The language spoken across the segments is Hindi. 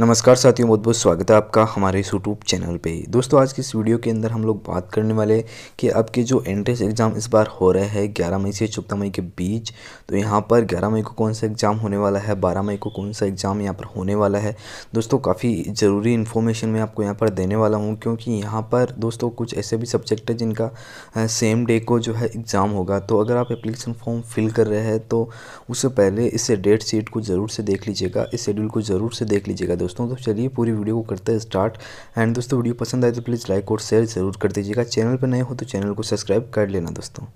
नमस्कार साथियों बहुत बहुत स्वागत है आपका हमारे इस यूट्यूब चैनल पे दोस्तों आज की इस वीडियो के अंदर हम लोग बात करने वाले कि आपके जो एंट्रेंस एग्ज़ाम इस बार हो रहे हैं ग्यारह मई से चौदह मई के बीच तो यहाँ पर ग्यारह मई को कौन सा एग्ज़ाम होने वाला है बारह मई को कौन सा एग्ज़ाम यहाँ पर होने वाला है दोस्तों काफ़ी ज़रूरी इन्फॉर्मेशन मैं आपको यहाँ पर देने वाला हूँ क्योंकि यहाँ पर दोस्तों कुछ ऐसे भी सब्जेक्ट है जिनका सेम डे को जो है एग्ज़ाम होगा तो अगर आप एप्लीकेशन फॉर्म फिल कर रहे हैं तो उससे पहले इस डेट शीट को ज़रूर से देख लीजिएगा इस शेड्यूल को ज़रूर से देख लीजिएगा दोस्तों तो चलिए पूरी वीडियो को करते हैं स्टार्ट एंड दोस्तों वीडियो पसंद आए तो प्लीज़ लाइक और शेयर ज़रूर कर दीजिएगा चैनल पर नए हो तो चैनल को सब्सक्राइब कर लेना दोस्तों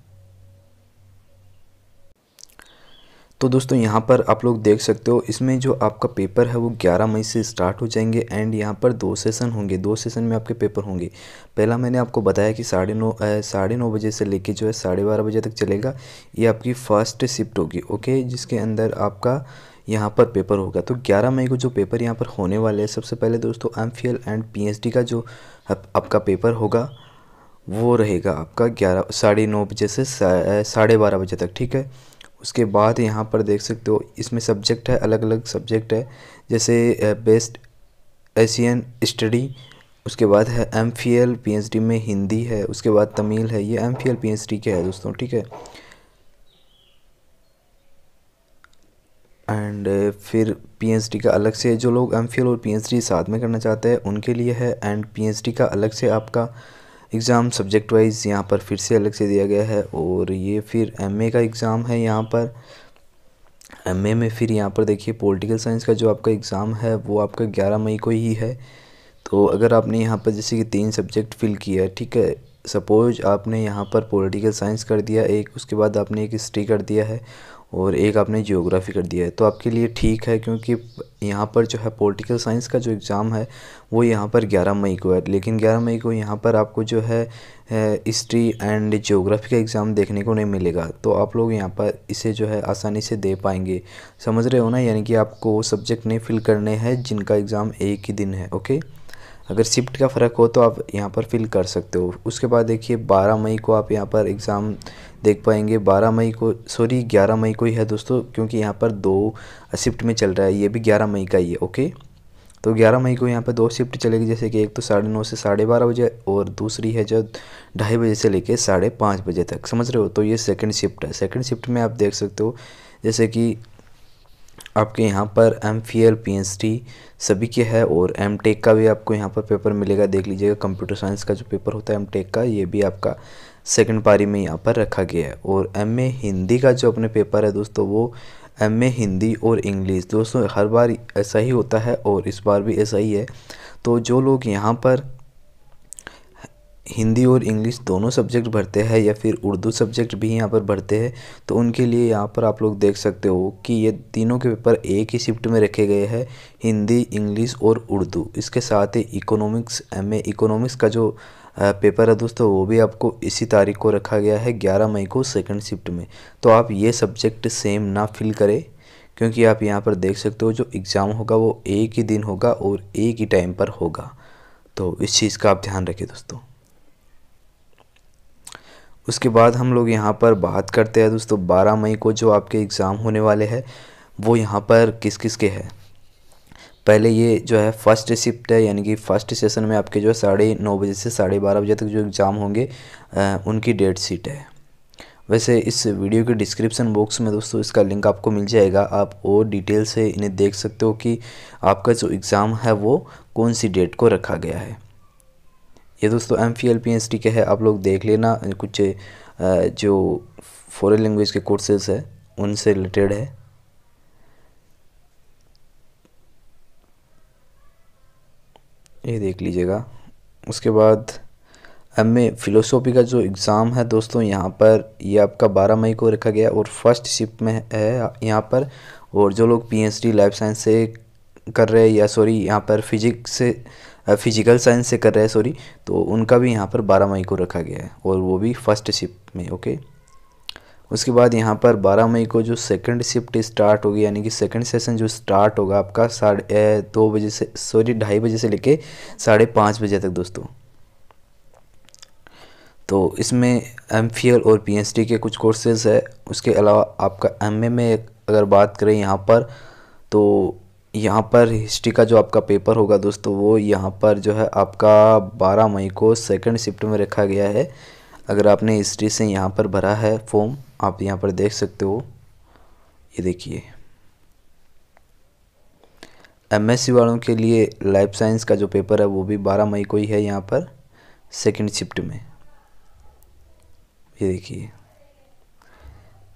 तो दोस्तों यहाँ पर आप लोग देख सकते हो इसमें जो आपका पेपर है वो 11 मई से स्टार्ट हो जाएंगे एंड यहाँ पर दो सेशन होंगे दो सेशन में आपके पेपर होंगे पहला मैंने आपको बताया कि साढ़े नौ साढ़े नौ बजे से लेके जो है साढ़े बारह बजे तक चलेगा ये आपकी फ़र्स्ट शिफ्ट होगी ओके जिसके अंदर आपका यहाँ पर पेपर होगा तो 11 मई को जो पेपर यहाँ पर होने वाले हैं सबसे पहले दोस्तों एम फी एंड पी का जो आपका पेपर होगा वो रहेगा आपका ग्यारह साढ़े नौ बजे से साढ़े बारह बजे तक ठीक है उसके बाद यहाँ पर देख सकते हो इसमें सब्जेक्ट है अलग अलग सब्जेक्ट है जैसे बेस्ट एशियन स्टडी उसके बाद है M phil P H D में हिंदी है उसके बाद तमिल है ये M phil P H D के है दोस्तों ठीक है एंड uh, फिर पीएचडी का अलग से जो लोग एमफिल और पीएचडी साथ में करना चाहते हैं उनके लिए है एंड पीएचडी का अलग से आपका एग्ज़ाम सब्जेक्ट वाइज यहाँ पर फिर से अलग से दिया गया है और ये फिर एमए का एग्ज़ाम है यहाँ पर एमए में फिर यहाँ पर देखिए पॉलिटिकल साइंस का जो आपका एग्ज़ाम है वो आपका ग्यारह मई को ही है तो अगर आपने यहाँ पर जैसे कि तीन सब्जेक्ट फिल किया है ठीक है सपोज आपने यहाँ पर पॉलिटिकल साइंस कर दिया एक उसके बाद आपने एक हिस्ट्री कर दिया है और एक आपने जियोग्राफ़ी कर दिया है तो आपके लिए ठीक है क्योंकि यहाँ पर जो है पॉलिटिकल साइंस का जो एग्ज़ाम है वो यहाँ पर ग्यारह मई को है लेकिन ग्यारह मई को यहाँ पर आपको जो है हिस्ट्री एंड जियोग्राफी का एग्ज़ाम देखने को नहीं मिलेगा तो आप लोग यहाँ पर इसे जो है आसानी से दे पाएंगे समझ रहे हो ना यानी कि आपको सब्जेक्ट नहीं फिल करने हैं जिनका एग्ज़ाम एक ही दिन है ओके अगर शिफ्ट का फ़र्क हो तो आप यहाँ पर फिल कर सकते हो उसके बाद देखिए 12 मई को आप यहाँ पर एग्ज़ाम देख पाएंगे 12 मई को सॉरी 11 मई को ही है दोस्तों क्योंकि यहाँ पर दो शिफ्ट में चल रहा है ये भी 11 मई का ही है ओके तो 11 मई को यहाँ पर दो शिफ्ट चलेगी जैसे कि एक तो साढ़े नौ से साढ़े बारह बजे और दूसरी है जो ढाई बजे से लेकर साढ़े पाँच बजे तक समझ रहे हो तो ये सेकेंड शिफ्ट है सेकेंड शिफ्ट में आप देख सकते हो जैसे कि आपके यहाँ पर एम फी सभी के है और एम टेक का भी आपको यहाँ पर पेपर मिलेगा देख लीजिएगा कंप्यूटर साइंस का जो पेपर होता है एम टेक का ये भी आपका सेकंड पारी में यहाँ पर रखा गया है और एम ए हिंदी का जो अपने पेपर है दोस्तों वो एम ए हिंदी और इंग्लिश दोस्तों हर बार ऐसा ही होता है और इस बार भी ऐसा ही है तो जो लोग यहाँ पर हिंदी और इंग्लिश दोनों सब्जेक्ट भरते हैं या फिर उर्दू सब्जेक्ट भी यहाँ पर भरते हैं तो उनके लिए यहाँ पर आप लोग देख सकते हो कि ये तीनों के पेपर एक ही शिफ्ट में रखे गए हैं हिंदी इंग्लिश और उर्दू इसके साथ ही इकोनॉमिक्स एम इकोनॉमिक्स का जो पेपर है दोस्तों वो भी आपको इसी तारीख को रखा गया है ग्यारह मई को सेकेंड शिफ्ट में तो आप ये सब्जेक्ट सेम ना फिल करें क्योंकि आप यहाँ पर देख सकते हो जो एग्ज़ाम होगा वो एक ही दिन होगा और एक ही टाइम पर होगा तो इस चीज़ का आप ध्यान रखें दोस्तों उसके बाद हम लोग यहाँ पर बात करते हैं दोस्तों बारह मई को जो आपके एग्ज़ाम होने वाले हैं वो यहाँ पर किस किस के है पहले ये जो है फर्स्ट शिफ्ट है यानी कि फर्स्ट सेशन में आपके जो है साढ़े नौ बजे से साढ़े बारह बजे तक जो एग्ज़ाम होंगे आ, उनकी डेट सीट है वैसे इस वीडियो के डिस्क्रिप्शन बॉक्स में दोस्तों इसका लिंक आपको मिल जाएगा आप और डिटेल से इन्हें देख सकते हो कि आपका जो एग्ज़ाम है वो कौन सी डेट को रखा गया है ये दोस्तों M phil P H D के है आप लोग देख लेना कुछ जो फॉरेन लैंग्वेज के कोर्सेज है उनसे रिलेटेड है ये देख लीजिएगा उसके बाद एम ए फिलोसॉफी का जो एग्ज़ाम है दोस्तों यहाँ पर ये आपका 12 मई को रखा गया और फर्स्ट शिफ्ट में है यहाँ पर और जो लोग पीएचडी लाइफ साइंस से कर रहे हैं या सॉरी यहाँ पर फिजिक्स से फिजिकल साइंस से कर रहे हैं सॉरी तो उनका भी यहाँ पर बारह मई को रखा गया है और वो भी फर्स्ट शिफ्ट में ओके उसके बाद यहाँ पर 12 मई को जो सेकंड शिफ्ट स्टार्ट होगी यानी कि सेकंड सेशन जो स्टार्ट होगा आपका साढ़े दो बजे से सॉरी ढाई बजे से लेके साढ़े पाँच बजे तक दोस्तों तो इसमें एम e और पी के कुछ कोर्सेज है उसके अलावा आपका एम में अगर बात करें यहाँ पर तो यहाँ पर हिस्ट्री का जो आपका पेपर होगा दोस्तों वो यहाँ पर जो है आपका 12 मई को सेकंड शिफ्ट में रखा गया है अगर आपने हिस्ट्री से यहाँ पर भरा है फॉर्म आप यहाँ पर देख सकते हो ये देखिए एमएससी वालों के लिए लाइफ साइंस का जो पेपर है वो भी 12 मई को ही है यहाँ पर सेकंड शिफ्ट में ये देखिए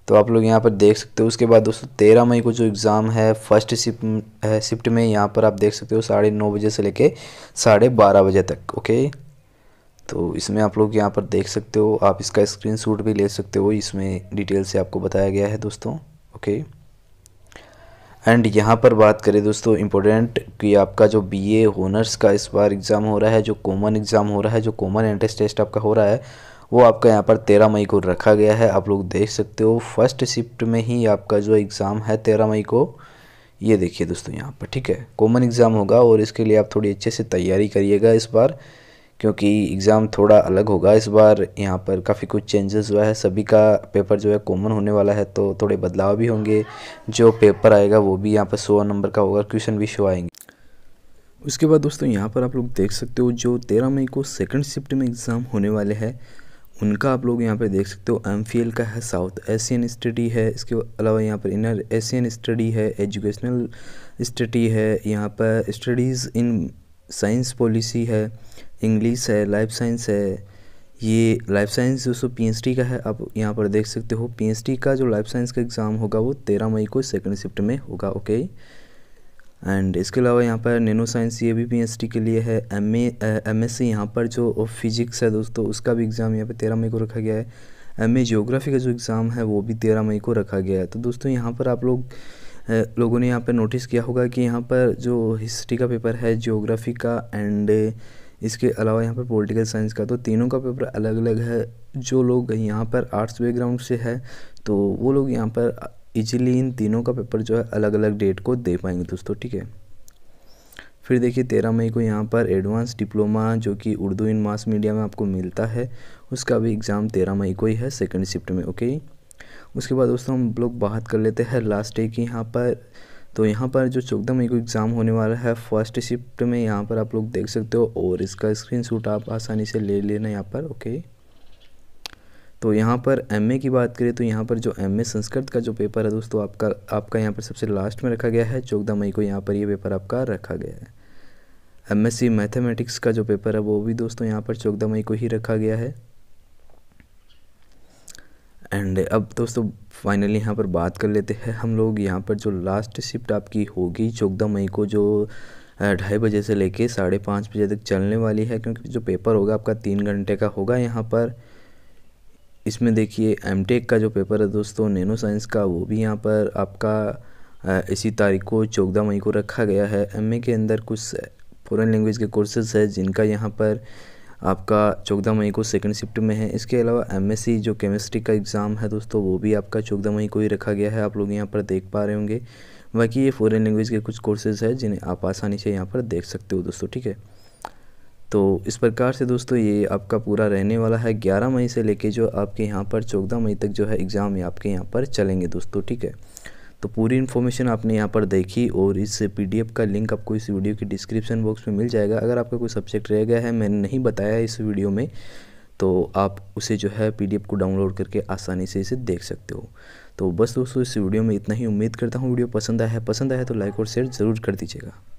तो आप लोग यहाँ पर देख सकते हो उसके बाद दोस्तों तेरह मई को जो एग्ज़ाम है फर्स्ट शिफ्ट है शिफ्ट में यहाँ पर आप देख सकते हो साढ़े नौ बजे से लेके साढ़े बारह बजे तक ओके तो इसमें आप लोग यहाँ पर देख सकते हो आप इसका शूट भी ले सकते हो इसमें डिटेल से आपको बताया गया है दोस्तों ओके एंड यहाँ पर बात करें दोस्तों इम्पोर्टेंट कि आपका जो बीए होनर्स का इस बार एग्ज़ाम हो रहा है जो कॉमन एग्ज़ाम हो रहा है जो कॉमन एंट्रेंस टेस्ट आपका हो रहा है वो आपका यहाँ पर तेरह मई को रखा गया है आप लोग देख सकते हो फर्स्ट शिफ्ट में ही आपका जो एग्ज़ाम है तेरह मई को ये देखिए दोस्तों यहाँ पर ठीक है कॉमन एग्ज़ाम होगा और इसके लिए आप थोड़ी अच्छे से तैयारी करिएगा इस बार क्योंकि एग्ज़ाम थोड़ा अलग होगा इस बार यहाँ पर काफ़ी कुछ चेंजेस हुआ है सभी का पेपर जो है कॉमन होने वाला है तो थोड़े बदलाव भी होंगे जो पेपर आएगा वो भी यहाँ पर सौ नंबर का होगा क्वेश्चन भी शो आएंगे उसके बाद दोस्तों यहाँ पर आप लोग देख सकते हो जो तेरह मई को सेकंड शिफ्ट में एग्ज़ाम होने वाले हैं उनका आप लोग यहाँ पर देख सकते हो एम का है साउथ एशियन स्टडी है इसके अलावा यहाँ पर इनर एशियन स्टडी है एजुकेशनल स्टडी है यहाँ पर स्टडीज़ इन साइंस पॉलिसी है इंग्लिश है लाइफ साइंस है ये लाइफ साइंस जो सो पीएचडी का है आप यहाँ पर देख सकते हो पीएचडी का जो लाइफ साइंस का एग्ज़ाम होगा वो तेरह मई को सेकंड शिफ्ट में होगा ओके एंड इसके अलावा यहाँ पर नैनो साइंस ये भी पी के लिए है M A M S C यहाँ पर जो फिजिक्स है दोस्तों उसका भी एग्ज़ाम यहाँ पर तेरह मई को रखा गया है एम ए जियोग्राफी का जो एग्ज़ाम है वो भी तेरह मई को रखा गया है तो दोस्तों यहाँ पर आप लोग लोगों ने यहाँ पर नोटिस किया होगा कि यहाँ पर जो हिस्ट्री का पेपर है जियोग्राफी का एंड इसके अलावा यहाँ पर पॉलिटिकल साइंस का तो तीनों का पेपर अलग अलग है जो लोग यहाँ पर आर्ट्स बैकग्राउंड से है तो वो लोग यहाँ पर इजीली इन तीनों का पेपर जो है अलग अलग डेट को दे पाएंगे दोस्तों ठीक है फिर देखिए तेरह मई को यहाँ पर एडवांस डिप्लोमा जो कि उर्दू इन मास मीडिया में आपको मिलता है उसका भी एग्ज़ाम तेरह मई को ही है सेकेंड शिफ्ट में ओके उसके बाद दोस्तों हम लोग बात कर लेते हैं लास्ट डे की यहाँ पर तो यहाँ पर जो चौदह मई को एग्ज़ाम होने वाला है फर्स्ट शिफ्ट में यहाँ पर आप लोग देख सकते हो और इसका स्क्रीनशॉट आप आसानी से ले लेना यहाँ पर ओके तो यहाँ पर एमए की बात करें तो यहाँ पर जो एमए संस्कृत का जो पेपर है दोस्तों आपका आपका यहाँ पर सबसे लास्ट में रखा गया है चौदह मई को यहाँ पर ये यह पेपर आपका रखा गया है एमएससी मैथमेटिक्स का जो पेपर है वो भी दोस्तों यहाँ पर चौदह मई को ही रखा गया है एंड अब दोस्तों फाइनली यहाँ पर बात कर लेते हैं हम लोग यहाँ पर जो लास्ट शिफ्ट आपकी होगी चौदह मई को जो ढाई बजे से लेके साढ़े पाँच बजे तक चलने वाली है क्योंकि जो पेपर होगा आपका तीन घंटे का होगा यहाँ पर इसमें देखिए एम टेक का जो पेपर है दोस्तों नैनो साइंस का वो भी यहाँ पर आपका इसी तारीख को चौदह मई को रखा गया है एम के अंदर कुछ फ़ॉरन लैंग्वेज के कोर्सेज है जिनका यहाँ पर आपका चौदह मई को सेकंड शिफ्ट में है इसके अलावा एमएससी e जो केमिस्ट्री का एग्ज़ाम है दोस्तों वो भी आपका चौदह मई को ही रखा गया है आप लोग यहाँ पर देख पा रहे होंगे बाकी ये फ़ॉरन लैंग्वेज के कुछ कोर्सेज़ है जिन्हें आप आसानी से यहाँ पर देख सकते हो दोस्तों ठीक है तो इस प्रकार से दोस्तों ये आपका पूरा रहने वाला है 11 मई से लेके जो आपके यहाँ पर चौदह मई तक जो है एग्ज़ाम ये आपके यहाँ पर चलेंगे दोस्तों ठीक है तो पूरी इन्फॉर्मेशन आपने यहाँ पर देखी और इस पीडीएफ का लिंक आपको इस वीडियो की डिस्क्रिप्शन बॉक्स में मिल जाएगा अगर आपका कोई सब्जेक्ट रह गया है मैंने नहीं बताया इस वीडियो में तो आप उसे जो है पीडीएफ को डाउनलोड करके आसानी से इसे देख सकते हो तो बस दोस्तों इस वीडियो में इतना ही उम्मीद करता हूँ वीडियो पसंद आया है पसंद आया तो लाइक और शेयर ज़रूर कर दीजिएगा